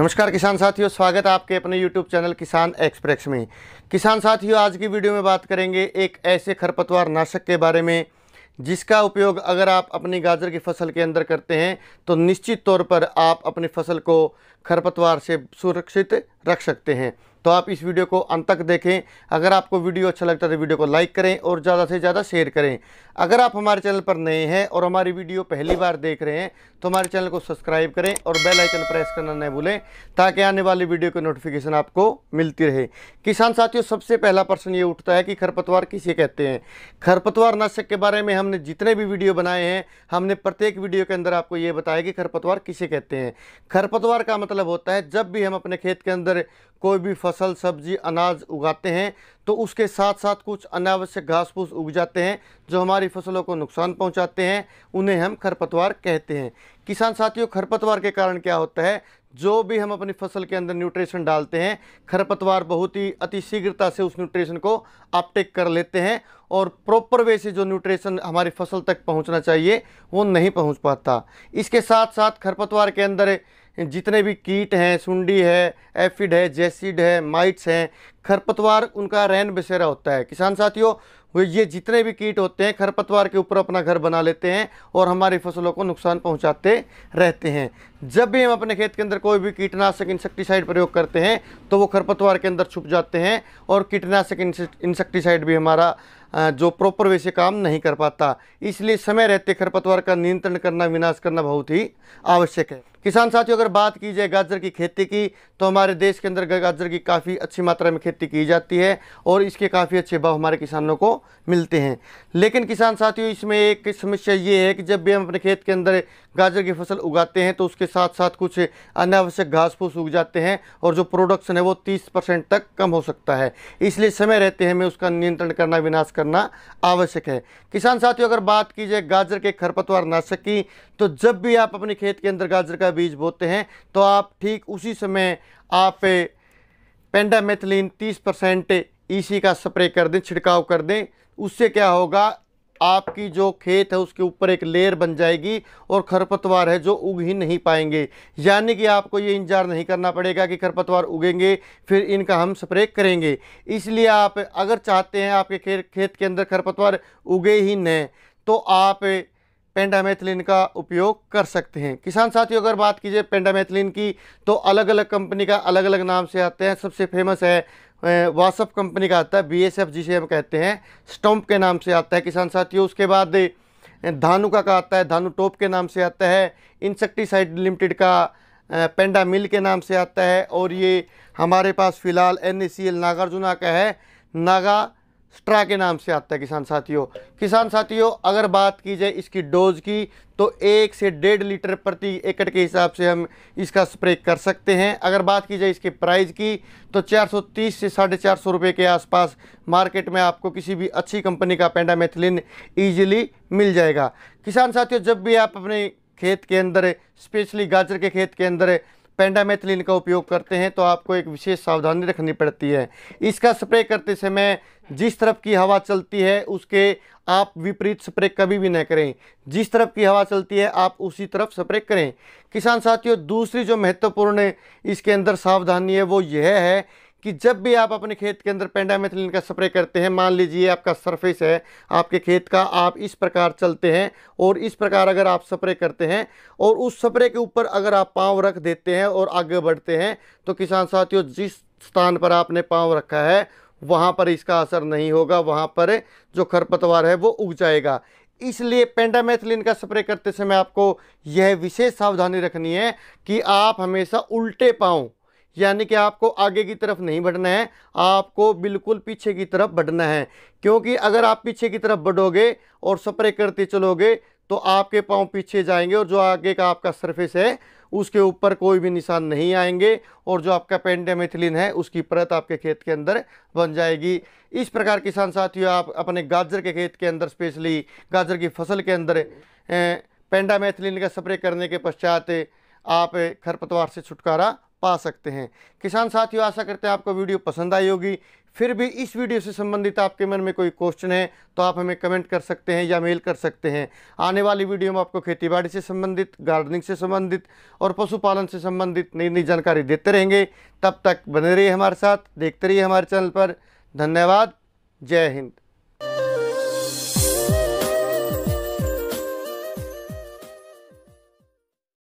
नमस्कार किसान साथियों स्वागत है आपके अपने यूट्यूब चैनल किसान एक्सप्रेस में किसान साथियों आज की वीडियो में बात करेंगे एक ऐसे खरपतवार नाशक के बारे में जिसका उपयोग अगर आप अपनी गाजर की फसल के अंदर करते हैं तो निश्चित तौर पर आप अपनी फसल को खरपतवार से सुरक्षित रख सकते हैं तो आप इस वीडियो को अंत तक देखें अगर आपको वीडियो अच्छा लगता है तो वीडियो को लाइक करें और ज़्यादा से ज़्यादा शेयर करें अगर आप हमारे चैनल पर नए हैं और हमारी वीडियो पहली बार देख रहे हैं तो हमारे चैनल को सब्सक्राइब करें और बेल आइकन प्रेस करना न भूलें ताकि आने वाली वीडियो की नोटिफिकेशन आपको मिलती रहे किसान साथियों सबसे पहला प्रश्न ये उठता है कि खरपतवार किसे कहते हैं खरपतवार नाशक के बारे में हमने जितने भी वीडियो बनाए हैं हमने प्रत्येक वीडियो के अंदर आपको ये बताया कि खरपतवार किसे कहते हैं खरपतवार का मतलब होता है जब भी हम अपने खेत के अंदर कोई भी फसल सब्जी अनाज उगाते हैं तो उसके साथ साथ कुछ अनावश्यक घास फूस उग जाते हैं जो हमारी फसलों को नुकसान पहुंचाते हैं उन्हें हम खरपतवार कहते हैं किसान साथियों खरपतवार के कारण क्या होता है जो भी हम अपनी फसल के अंदर न्यूट्रिशन डालते हैं खरपतवार बहुत ही अति शीघ्रता से उस न्यूट्रिशन को अपटेक कर लेते हैं और प्रॉपर वे से जो न्यूट्रिशन हमारी फसल तक पहुंचना चाहिए वो नहीं पहुंच पाता इसके साथ साथ खरपतवार के अंदर जितने भी कीट हैं सुंडी है एफिड है जेसिड है माइट्स हैं खरपतवार उनका रैन बसेरा होता है किसान साथियों वे ये जितने भी कीट होते हैं खरपतवार के ऊपर अपना घर बना लेते हैं और हमारी फसलों को नुकसान पहुंचाते रहते हैं जब भी हम अपने खेत के अंदर कोई भी कीटनाशक इंसेक्टिसाइड प्रयोग करते हैं तो वो खरपतवार के अंदर छुप जाते हैं और कीटनाशक इंसेक्टिसाइड भी हमारा जो प्रॉपर वे से काम नहीं कर पाता इसलिए समय रहते खरपतवार का नियंत्रण करना विनाश करना बहुत ही आवश्यक है किसान साथियों अगर बात की जाए गाजर की खेती की तो हमारे देश के अंदर गाजर की काफ़ी अच्छी मात्रा में खेती खेती की जाती है और इसके काफ़ी अच्छे भाव हमारे किसानों को मिलते हैं लेकिन किसान साथियों इसमें एक समस्या ये है कि जब भी हम अपने खेत के अंदर गाजर की फसल उगाते हैं तो उसके साथ साथ कुछ अनावश्यक घास फूस उग जाते हैं और जो प्रोडक्शन है वो तीस परसेंट तक कम हो सकता है इसलिए समय रहते हमें उसका नियंत्रण करना विनाश करना आवश्यक है किसान साथियों अगर बात की जाए गाजर के खरपतवार नाशक की तो जब भी आप अपने खेत के अंदर गाजर का बीज बोते हैं तो आप ठीक उसी समय आप पेंडामेथिलीन 30 परसेंट ईसी e का स्प्रे कर दें छिड़काव कर दें उससे क्या होगा आपकी जो खेत है उसके ऊपर एक लेयर बन जाएगी और खरपतवार है जो उग ही नहीं पाएंगे यानी कि आपको ये इंतजार नहीं करना पड़ेगा कि खरपतवार उगेंगे फिर इनका हम स्प्रे करेंगे इसलिए आप अगर चाहते हैं आपके खेत के अंदर खरपतवार उगे ही नहीं तो आप पेंडामेथिलिन का उपयोग कर सकते हैं किसान साथियों अगर बात कीजिए पेंडामेथिलिन की तो अलग अलग कंपनी का अलग अलग नाम से आते हैं सबसे फेमस है वासप कंपनी का आता है बी एस एफ जिसे हम कहते हैं स्टम्प के नाम से आता है किसान साथियों उसके बाद धानुका का आता है धानु टोप के नाम से आता है इंसेक्टीसाइड लिमिटेड का पेंडा मिल के नाम से आता है और ये हमारे पास फ़िलहाल N A C L Nagarjuna का है नागा स्ट्रा के नाम से आता है किसान साथियों किसान साथियों अगर बात की जाए इसकी डोज की तो एक से डेढ़ लीटर प्रति एकड़ के हिसाब से हम इसका स्प्रे कर सकते हैं अगर बात की जाए इसके प्राइस की तो 430 से साढ़े चार सौ रुपये के आसपास मार्केट में आपको किसी भी अच्छी कंपनी का पेंडामेथिलिन ईजिली मिल जाएगा किसान साथियों जब भी आप अपने खेत के अंदर स्पेशली गाजर के खेत के अंदर पेंडामेथलिन का उपयोग करते हैं तो आपको एक विशेष सावधानी रखनी पड़ती है इसका स्प्रे करते समय जिस तरफ की हवा चलती है उसके आप विपरीत स्प्रे कभी भी न करें जिस तरफ की हवा चलती है आप उसी तरफ स्प्रे करें किसान साथियों दूसरी जो महत्वपूर्ण इसके अंदर सावधानी है वो यह है कि जब भी आप अपने खेत के अंदर पेंडामेथिलिन का स्प्रे करते हैं मान लीजिए आपका सरफेस है आपके खेत का आप इस प्रकार चलते हैं और इस प्रकार अगर आप स्प्रे करते हैं और उस स्प्रे के ऊपर अगर आप पाँव रख देते हैं और आगे बढ़ते हैं तो किसान साथियों जिस स्थान पर आपने पाँव रखा है वहाँ पर इसका असर नहीं होगा वहाँ पर जो खरपतवार है वो उग जाएगा इसलिए पेंडामेथिलिन का स्प्रे करते समय आपको यह विशेष सावधानी रखनी है कि आप हमेशा उल्टे पाँव यानी कि आपको आगे की तरफ नहीं बढ़ना है आपको बिल्कुल पीछे की तरफ बढ़ना है क्योंकि अगर आप पीछे की तरफ बढ़ोगे और स्प्रे करते चलोगे तो आपके पाँव पीछे जाएंगे और जो आगे का आपका सरफेस है उसके ऊपर कोई भी निशान नहीं आएंगे और जो आपका पेंटामेथिलिन है उसकी परत आपके खेत के अंदर बन जाएगी इस प्रकार किसान साथियों आप अपने गाजर के खेत के अंदर स्पेशली गाजर की फसल के अंदर पेंडामेथिलिन का स्प्रे करने के पश्चात आप खरपतवार से छुटकारा पा सकते हैं किसान साथियों आशा करते हैं आपको वीडियो पसंद आई होगी फिर भी इस वीडियो से संबंधित आपके मन में कोई क्वेश्चन है तो आप हमें कमेंट कर सकते हैं या मेल कर सकते हैं आने वाली वीडियो में आपको खेतीबाड़ी से संबंधित गार्डनिंग से संबंधित और पशुपालन से संबंधित नई नई जानकारी देते रहेंगे तब तक बने रहिए हमारे साथ देखते रहिए हमारे चैनल पर धन्यवाद जय हिंद